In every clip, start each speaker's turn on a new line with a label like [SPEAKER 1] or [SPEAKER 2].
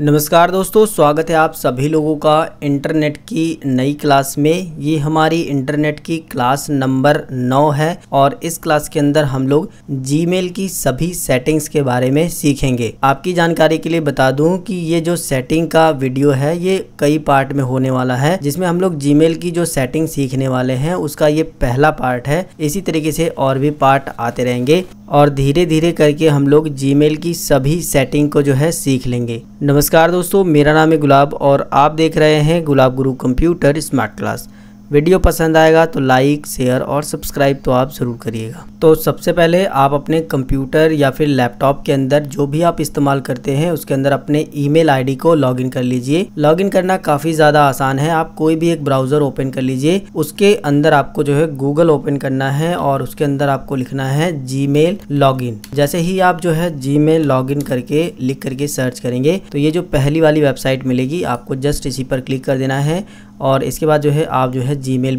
[SPEAKER 1] नमस्कार दोस्तों स्वागत है आप सभी लोगों का इंटरनेट की नई क्लास में ये हमारी इंटरनेट की क्लास नंबर नौ है और इस क्लास के अंदर हम लोग जीमेल की सभी सेटिंग्स के बारे में सीखेंगे आपकी जानकारी के लिए बता दूं कि ये जो सेटिंग का वीडियो है ये कई पार्ट में होने वाला है जिसमें हम लोग जी की जो सेटिंग सीखने वाले हैं उसका ये पहला पार्ट है इसी तरीके से और भी पार्ट आते रहेंगे और धीरे धीरे करके हम लोग जीमेल की सभी सेटिंग को जो है सीख लेंगे नमस्कार दोस्तों मेरा नाम है गुलाब और आप देख रहे हैं गुलाब गुरु कंप्यूटर स्मार्ट क्लास वीडियो पसंद आएगा तो लाइक शेयर और सब्सक्राइब तो आप ज़रूर करिएगा तो सबसे पहले आप अपने कंप्यूटर या फिर लैपटॉप के अंदर जो भी आप इस्तेमाल करते हैं उसके अंदर अपने ईमेल आईडी को लॉगिन कर लीजिए लॉगिन करना काफ़ी ज़्यादा आसान है आप कोई भी एक ब्राउज़र ओपन कर लीजिए उसके अंदर आपको जो है गूगल ओपन करना है और उसके अंदर आपको लिखना है जी मेल जैसे ही आप जो है जी मेल करके लिख करके सर्च करेंगे तो ये जो पहली वाली वेबसाइट मिलेगी आपको जस्ट इसी पर क्लिक कर देना है और इसके बाद जो है आप जो है जी में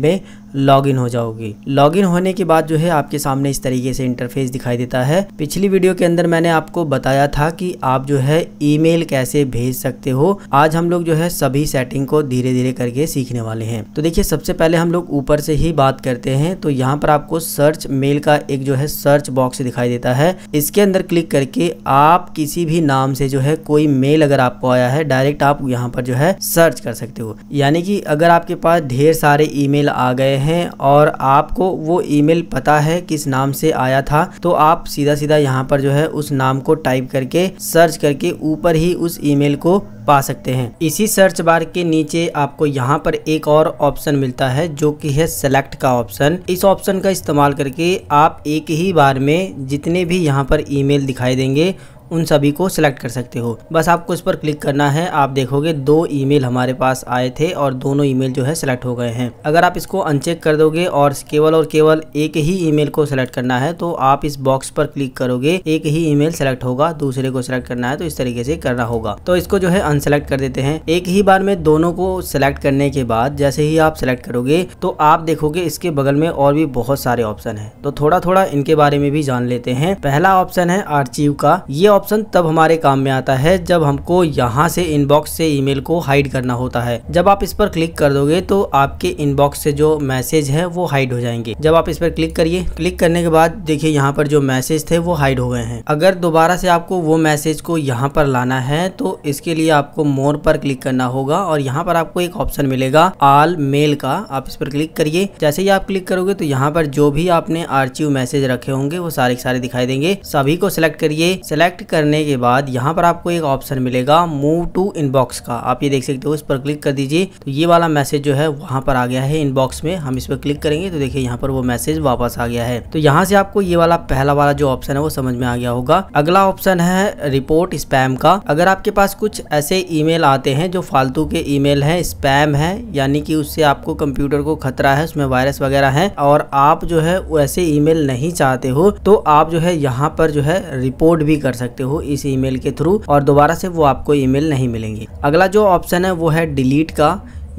[SPEAKER 1] लॉगिन हो जाओगी लॉगिन होने के बाद जो है आपके सामने इस तरीके से इंटरफेस दिखाई देता है पिछली वीडियो के अंदर मैंने आपको बताया था कि आप जो है ईमेल कैसे भेज सकते हो आज हम लोग जो है सभी सेटिंग को धीरे धीरे करके सीखने वाले हैं तो देखिए सबसे पहले हम लोग ऊपर से ही बात करते हैं तो यहाँ पर आपको सर्च मेल का एक जो है सर्च बॉक्स दिखाई देता है इसके अंदर क्लिक करके आप किसी भी नाम से जो है कोई मेल अगर आपको आया है डायरेक्ट आप यहाँ पर जो है सर्च कर सकते हो यानी कि अगर आपके पास ढेर सारे ईमेल आ गए हैं हैं और आपको वो ईमेल पता है किस नाम से आया था तो आप सीधा सीधा यहाँ पर जो है उस नाम को टाइप करके सर्च करके ऊपर ही उस ईमेल को पा सकते हैं इसी सर्च बार के नीचे आपको यहाँ पर एक और ऑप्शन मिलता है जो कि है सेलेक्ट का ऑप्शन इस ऑप्शन का इस्तेमाल करके आप एक ही बार में जितने भी यहाँ पर ईमेल दिखाई देंगे उन सभी को सिलेक्ट कर सकते हो बस आपको इस पर क्लिक करना है आप देखोगे दो ईमेल हमारे पास आए थे और दोनों ईमेल जो है सिलेक्ट हो गए हैं अगर आप इसको अनचेक कर दोगे और केवल और केवल एक ही ईमेल को सिलेक्ट करना है तो आप इस बॉक्स पर क्लिक करोगे एक ही ईमेल सेलेक्ट होगा दूसरे को सिलेक्ट करना है तो इस तरीके से करना होगा तो इसको जो है अनसेलेक्ट कर देते हैं एक ही बार में दोनों को सिलेक्ट करने के बाद जैसे ही आप सिलेक्ट करोगे तो आप देखोगे इसके बगल में और भी बहुत सारे ऑप्शन है तो थोड़ा थोड़ा इनके बारे में भी जान लेते हैं पहला ऑप्शन है आर्चीव का ये ऑप्शन तब हमारे काम में आता है जब हमको यहाँ से इनबॉक्स से ईमेल को हाइड करना होता है जब आप इस पर क्लिक कर दोगे तो आपके इनबॉक्स से जो मैसेज है वो हाइड हो जाएंगे जब आप इस पर क्लिक करिए क्लिक करने के बाद देखिए यहाँ पर जो मैसेज थे वो हाइड हो गए हैं अगर दोबारा से आपको वो मैसेज को यहाँ पर लाना है तो इसके लिए आपको मोर पर क्लिक करना होगा और यहाँ पर आपको एक ऑप्शन मिलेगा आल मेल का आप इस पर क्लिक करिए जैसे ही आप क्लिक करोगे तो यहाँ पर जो भी आपने आर्चिव मैसेज रखे होंगे वो सारे सारे दिखाई देंगे सभी को सिलेक्ट करिए सिलेक्ट करने के बाद यहाँ पर आपको एक ऑप्शन मिलेगा मूव टू इनबॉक्स का आप ये देख सकते हो इस पर क्लिक कर दीजिए तो ये वाला मैसेज जो है वहाँ पर आ गया है इनबॉक्स में हम इस पर क्लिक करेंगे तो देखिए यहाँ पर वो मैसेज वापस आ गया है तो यहाँ से आपको ये वाला पहला वाला जो ऑप्शन है वो समझ में आ गया होगा अगला ऑप्शन है रिपोर्ट स्पैम का अगर आपके पास कुछ ऐसे ईमेल आते हैं जो फालतू के ईमेल हैं स्पैम है यानी कि उससे आपको कंप्यूटर को खतरा है उसमें वायरस वगैरह है और आप जो है वैसे ईमेल नहीं चाहते हो तो आप जो है यहाँ पर जो है रिपोर्ट भी कर सकते सकते हो इस ईमेल के थ्रू और दोबारा से वो आपको ईमेल नहीं मिलेंगे अगला जो ऑप्शन है वो है डिलीट का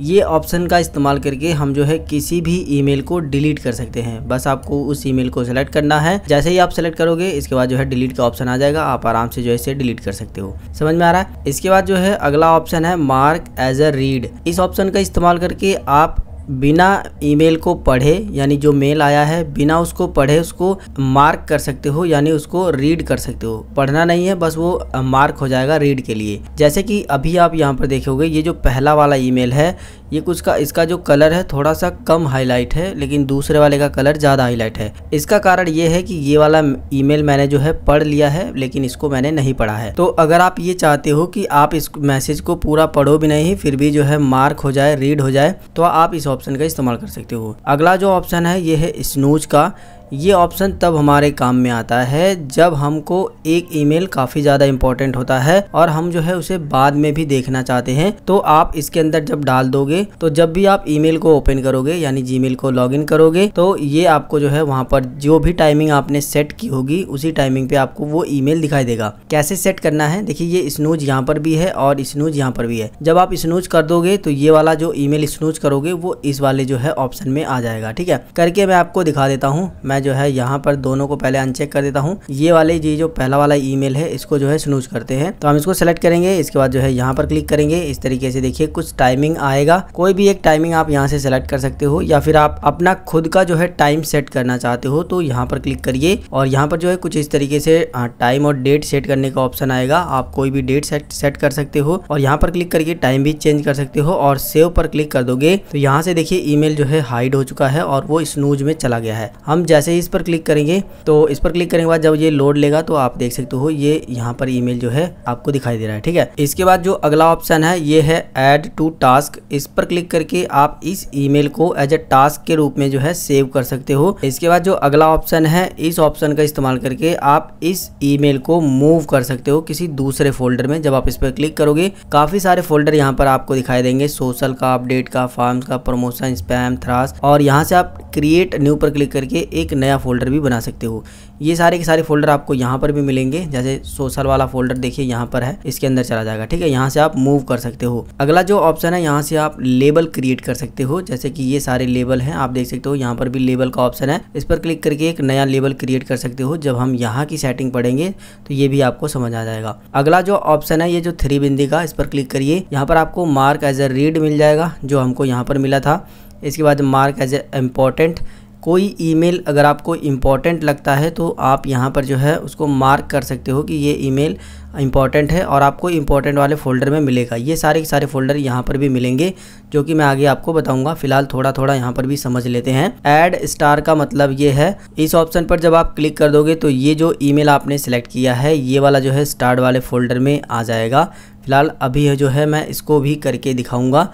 [SPEAKER 1] ये ऑप्शन का इस्तेमाल करके हम जो है किसी भी ईमेल को डिलीट कर सकते हैं बस आपको उस ईमेल को सेलेक्ट करना है जैसे ही आप सेलेक्ट करोगे इसके बाद जो है डिलीट का ऑप्शन आ जाएगा आप आराम से जो है इसे डिलीट कर सकते हो समझ में आ रहा है इसके बाद जो है अगला ऑप्शन है मार्क एज अ रीड इस ऑप्शन का इस्तेमाल करके आप बिना ईमेल को पढ़े यानी जो मेल आया है बिना उसको पढ़े उसको मार्क कर सकते हो यानी उसको रीड कर सकते हो पढ़ना नहीं है बस वो मार्क हो जाएगा रीड के लिए जैसे कि अभी आप यहाँ पर देखोगे ये जो पहला वाला ईमेल है ये कुछ का इसका जो कलर है थोड़ा सा कम हाईलाइट है लेकिन दूसरे वाले का कलर ज़्यादा हाईलाइट है इसका कारण ये है कि ये वाला ईमेल मैंने जो है पढ़ लिया है लेकिन इसको मैंने नहीं पढ़ा है तो अगर आप ये चाहते हो कि आप इस मैसेज को पूरा पढ़ो भी नहीं फिर भी जो है मार्क हो जाए रीड हो जाए तो आप इस ऑप्शन का इस्तेमाल कर सकते हो अगला जो ऑप्शन है ये है स्नूज का ये ऑप्शन तब हमारे काम में आता है जब हमको एक ईमेल काफ़ी ज़्यादा इंपॉर्टेंट होता है और हम जो है उसे बाद में भी देखना चाहते हैं तो आप इसके अंदर जब डाल दोगे तो जब भी आप ईमेल को ओपन करोगे यानी जीमेल को लॉगिन करोगे तो ये आपको जो है वहाँ पर जो भी टाइमिंग आपने सेट की होगी उसी टाइमिंग पे आपको वो ई दिखाई देगा कैसे सेट करना है देखिए ये स्नूज यहाँ पर भी है और स्नूज यहाँ पर भी है जब आप स्नूज कर दोगे तो ये वाला जो ई स्नूज करोगे वो इस वाले जो है ऑप्शन में आ जाएगा ठीक है करके मैं आपको दिखा देता हूँ मैं मैं जो है यहाँ पर दोनों को पहले अनचेक कर देता हूँ ये वाले ये जो पहला वाला ईमेल है इसको जो है स्नूज करते हैं तो हम इसको सेलेक्ट करेंगे इसके बाद जो है यहाँ पर क्लिक करेंगे इस तरीके से देखिए कुछ टाइमिंग आएगा कोई भी एक टाइमिंग आप यहाँ से सेलेक्ट कर सकते हो या फिर आप अपना खुद का जो है टाइम सेट करना चाहते हो तो यहाँ पर क्लिक करिए और यहाँ पर जो है कुछ इस तरीके से टाइम हाँ, और डेट सेट करने का ऑप्शन आएगा आप कोई भी डेट सेट सेट कर सकते हो और यहाँ पर क्लिक करके टाइम भी चेंज कर सकते हो और सेव पर क्लिक कर दोगे तो यहाँ से देखिए ईमेल जो है हाइड हो चुका है और वो स्नूज में चला गया है हम जैसे जैसे ही इस पर क्लिक करेंगे तो इस पर क्लिक करने के बाद जब ये लोड लेगा तो आप देख सकते हो ये यहाँ पर ईमेल जो है आपको दिखाई दे रहा है ठीक है इसके बाद जो अगला ऑप्शन है ये है एड टू टास्क इस पर क्लिक करके आप इस ईमेल को एज ए टास्क के रूप में जो है सेव कर सकते हो इसके बाद जो अगला ऑप्शन है इस ऑप्शन का इस्तेमाल करके आप इस ईमेल को मूव कर सकते हो किसी दूसरे फोल्डर में जब आप इस पर क्लिक करोगे काफी सारे फोल्डर यहाँ पर आपको दिखाई देंगे सोशल का अपडेट का फॉर्म का प्रमोशन स्पैम थ्रास और यहाँ से आप क्रिएट न्यू पर क्लिक करके एक नया फोल्डर भी बना सकते हो ये सारे के सारे फोल्डर आपको यहाँ पर भी मिलेंगे जैसे सोशल वाला फोल्डर देखिए यहाँ पर है इसके अंदर चला जाएगा ठीक है यहाँ से आप मूव कर सकते हो अगला जो ऑप्शन है यहाँ से आप लेबल क्रिएट कर सकते हो जैसे कि ये सारे लेबल हैं आप देख सकते हो यहाँ पर भी लेबल का ऑप्शन है इस पर क्लिक करके एक नया लेबल क्रिएट कर सकते हो जब हम यहाँ की सेटिंग पढ़ेंगे तो ये भी आपको समझ आ जाएगा अगला जो ऑप्शन है ये जो थ्री बिंदी का इस पर क्लिक करिए यहाँ पर आपको मार्क एज ए रीड मिल जाएगा जो हमको यहाँ पर मिला था इसके बाद मार्क एज ए इम्पॉर्टेंट कोई ईमेल अगर आपको इम्पॉर्टेंट लगता है तो आप यहाँ पर जो है उसको मार्क कर सकते हो कि ये ईमेल इम्पॉर्टेंट है और आपको इम्पॉर्टेंट वाले फ़ोल्डर में मिलेगा ये सारे के सारे फ़ोल्डर यहाँ पर भी मिलेंगे जो कि मैं आगे आपको बताऊंगा फिलहाल थोड़ा थोड़ा यहाँ पर भी समझ लेते हैं ऐड स्टार का मतलब ये है इस ऑप्शन पर जब आप क्लिक कर दोगे तो ये जो ई आपने सेलेक्ट किया है ये वाला जो है स्टार्ट वाले फ़ोल्डर में आ जाएगा फिलहाल अभी जो है मैं इसको भी करके दिखाऊँगा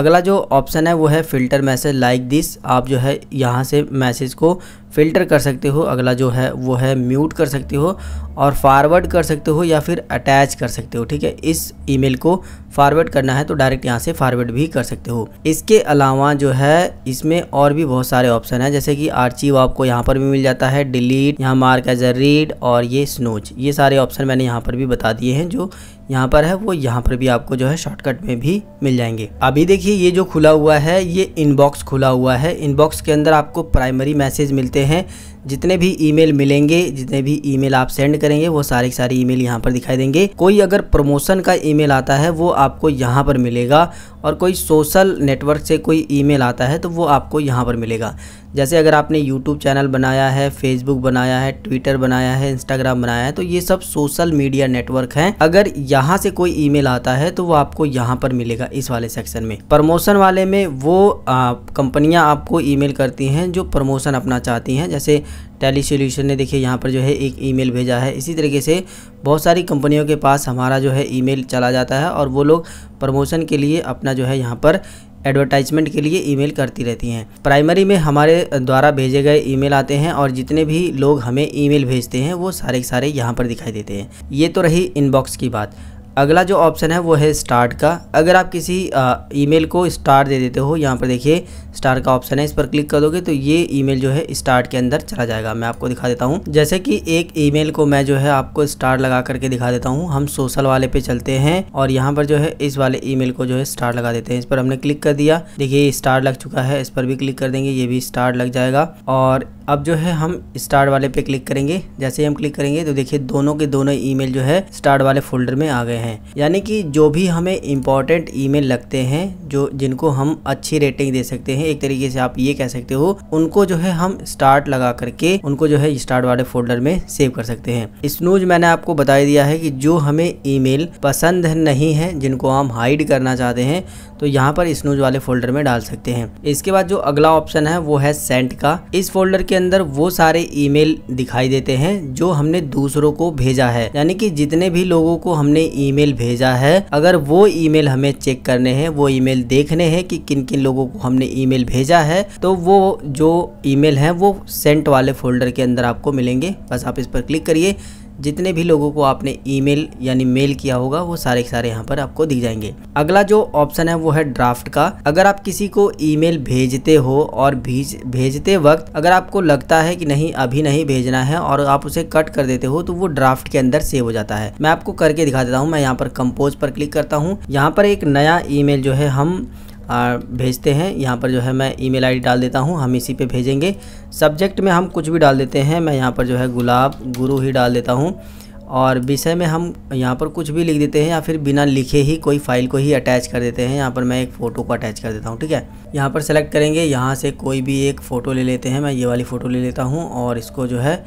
[SPEAKER 1] अगला जो ऑप्शन है वो है फ़िल्टर मैसेज लाइक दिस आप जो है यहाँ से मैसेज को फ़िल्टर कर सकते हो अगला जो है वो है म्यूट कर सकते हो और फॉरवर्ड कर सकते हो या फिर अटैच कर सकते हो ठीक है इस ईमेल को फॉरवर्ड करना है तो डायरेक्ट यहाँ से फॉरवर्ड भी कर सकते हो इसके अलावा जो है इसमें और भी बहुत सारे ऑप्शन हैं जैसे कि आर्चिव आपको यहाँ पर भी मिल जाता है डिलीट यहाँ मार्क एज अ रीड और ये स्नोच ये सारे ऑप्शन मैंने यहाँ पर भी बता दिए हैं जो यहाँ पर है वो यहाँ पर भी आपको जो है शॉर्टकट में भी मिल जाएंगे अभी देखिए ये जो खुला हुआ है ये इनबॉक्स खुला हुआ है इनबॉक्स के अंदर आपको प्राइमरी मैसेज मिलते हैं जितने भी ईमेल मिलेंगे जितने भी ईमेल आप सेंड करेंगे वो सारे के सारे ईमेल यहाँ पर दिखाई देंगे कोई अगर प्रमोशन का ईमेल आता है वो आपको यहाँ पर मिलेगा और कोई सोशल नेटवर्क से कोई ईमेल आता है तो वो आपको यहाँ पर मिलेगा जैसे अगर आपने यूट्यूब चैनल बनाया है फेसबुक बनाया है ट्विटर बनाया है इंस्टाग्राम बनाया है तो ये सब सोशल मीडिया नेटवर्क हैं अगर यहाँ से कोई ईमेल आता है तो वो आपको यहाँ पर मिलेगा इस वाले सेक्शन में प्रमोशन वाले में वो कंपनियाँ आपको ईमेल करती हैं जो प्रमोशन अपना चाहती हैं जैसे टैली सोल्यूशन ने देखिए यहाँ पर जो है एक ईमेल भेजा है इसी तरीके से बहुत सारी कंपनियों के पास हमारा जो है ईमेल चला जाता है और वो लोग प्रमोशन के लिए अपना जो है यहाँ पर एडवर्टाइजमेंट के लिए ईमेल करती रहती हैं प्राइमरी में हमारे द्वारा भेजे गए ईमेल आते हैं और जितने भी लोग हमें ईमेल भेजते हैं वो सारे के सारे यहाँ पर दिखाई देते हैं ये तो रही इनबॉक्स की बात अगला जो ऑप्शन है वो है स्टार्ट का अगर आप किसी ईमेल को स्टार दे देते हो यहाँ पर देखिए स्टार का ऑप्शन है इस पर क्लिक कर दोगे तो ये ईमेल जो है स्टार्ट के अंदर चला जाएगा मैं आपको दिखा देता हूँ जैसे कि एक ईमेल को मैं जो है आपको स्टार लगा करके दिखा देता हूँ हम सोशल वाले पे चलते हैं और यहाँ पर जो है इस वाले मेल को जो है स्टार लगा देते हैं इस पर हमने क्लिक कर दिया देखिए स्टार लग चुका है इस पर भी क्लिक कर देंगे ये भी स्टार लग जाएगा और अब जो है हम स्टार्ट वाले पे क्लिक करेंगे जैसे ही हम क्लिक करेंगे तो देखिए दोनों के दोनों ईमेल जो है स्टार्ट वाले फोल्डर में आ गए हैं यानी कि जो भी हमें इंपॉर्टेंट ईमेल लगते हैं जो जिनको हम अच्छी रेटिंग दे सकते हैं एक तरीके से आप ये कह सकते हो उनको जो है हम स्टार्ट लगा करके उनको जो है स्टार्ट वाले फोल्डर में सेव कर सकते हैं स्नूज मैंने आपको बता दिया है कि जो हमें ई पसंद नहीं है जिनको हम हाइड करना चाहते हैं तो यहाँ पर स्नूज वाले फोल्डर में डाल सकते हैं इसके बाद जो अगला ऑप्शन है वो है सेंट का इस फोल्डर के अंदर वो सारे ईमेल दिखाई देते हैं जो हमने दूसरों को भेजा है यानी कि जितने भी लोगों को हमने ईमेल भेजा है अगर वो ईमेल हमें चेक करने हैं वो ईमेल देखने हैं कि किन किन लोगों को हमने ईमेल भेजा है तो वो जो ईमेल है वो सेंट वाले फोल्डर के अंदर आपको मिलेंगे बस आप इस पर क्लिक करिए जितने भी लोगों को आपने ईमेल यानी मेल किया होगा वो सारे के सारे यहाँ पर आपको दिख जाएंगे अगला जो ऑप्शन है वो है ड्राफ्ट का अगर आप किसी को ईमेल भेजते हो और भेज भेजते वक्त अगर आपको लगता है कि नहीं अभी नहीं भेजना है और आप उसे कट कर देते हो तो वो ड्राफ्ट के अंदर सेव हो जाता है मैं आपको करके दिखा देता हूँ मैं यहाँ पर कंपोज पर क्लिक करता हूँ यहाँ पर एक नया ईमेल जो है हम भेजते हैं यहाँ पर जो है मैं ईमेल आईडी डाल देता हूँ हम इसी पे भेजेंगे सब्जेक्ट में हम कुछ भी डाल देते हैं मैं यहाँ पर जो है गुलाब गुरु ही डाल देता हूँ और विषय में हम यहाँ पर कुछ भी लिख देते हैं या फिर बिना लिखे ही कोई फाइल को ही अटैच कर देते हैं यहाँ पर मैं एक फ़ोटो को अटैच कर देता हूँ ठीक है यहाँ पर सेलेक्ट करेंगे यहाँ से कोई भी एक फ़ोटो ले लेते हैं मैं ये वाली फ़ोटो ले लेता हूँ और इसको जो है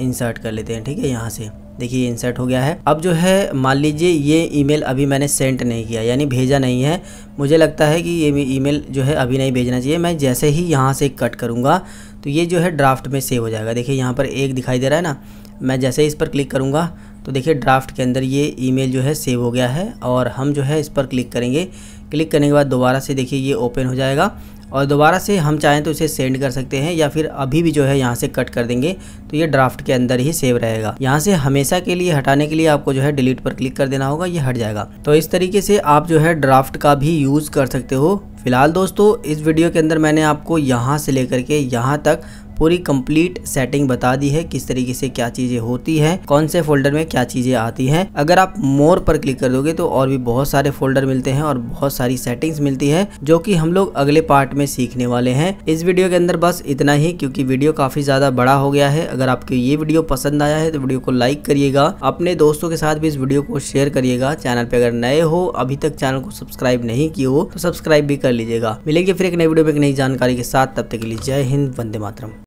[SPEAKER 1] इंसर्ट कर लेते हैं ठीक है यहाँ से देखिए इंसर्ट हो गया है अब जो है मान लीजिए ये ईमेल अभी मैंने सेंड नहीं किया यानी भेजा नहीं है मुझे लगता है कि ये ईमेल जो है अभी नहीं भेजना चाहिए मैं जैसे ही यहाँ से कट करूँगा तो ये जो है ड्राफ्ट में सेव हो जाएगा देखिए यहाँ पर एक दिखाई दे रहा है ना मैं जैसे ही इस पर क्लिक करूँगा तो देखिए ड्राफ्ट के अंदर ये ईमेल जो है सेव हो गया है और हम जो है इस पर क्लिक करेंगे क्लिक करने के बाद दोबारा से देखिए ये ओपन हो जाएगा और दोबारा से हम चाहें तो इसे सेंड कर सकते हैं या फिर अभी भी जो है यहाँ से कट कर देंगे तो ये ड्राफ्ट के अंदर ही सेव रहेगा यहाँ से हमेशा के लिए हटाने के लिए आपको जो है डिलीट पर क्लिक कर देना होगा ये हट जाएगा तो इस तरीके से आप जो है ड्राफ्ट का भी यूज़ कर सकते हो फिलहाल दोस्तों इस वीडियो के अंदर मैंने आपको यहाँ से लेकर के यहाँ तक पूरी कंप्लीट सेटिंग बता दी है किस तरीके से क्या चीज़ें होती है कौन से फोल्डर में क्या चीज़ें आती हैं अगर आप मोर पर क्लिक कर दोगे तो और भी बहुत सारे फोल्डर मिलते हैं और बहुत सारी सेटिंग्स मिलती है जो कि हम लोग अगले पार्ट में सीखने वाले हैं इस वीडियो के अंदर बस इतना ही क्योंकि वीडियो काफ़ी ज़्यादा बड़ा हो गया है अगर आपको ये वीडियो पसंद आया है तो वीडियो को लाइक करिएगा अपने दोस्तों के साथ भी इस वीडियो को शेयर करिएगा चैनल पे अगर नए हो अभी तक चैनल को सब्सक्राइब नहीं किया हो तो सब्सक्राइब भी कर लीजिएगा मिलेंगे फिर एक नई वीडियो में एक नई जानकारी के साथ तब तक के लिए जय हिंद वंदे मातरम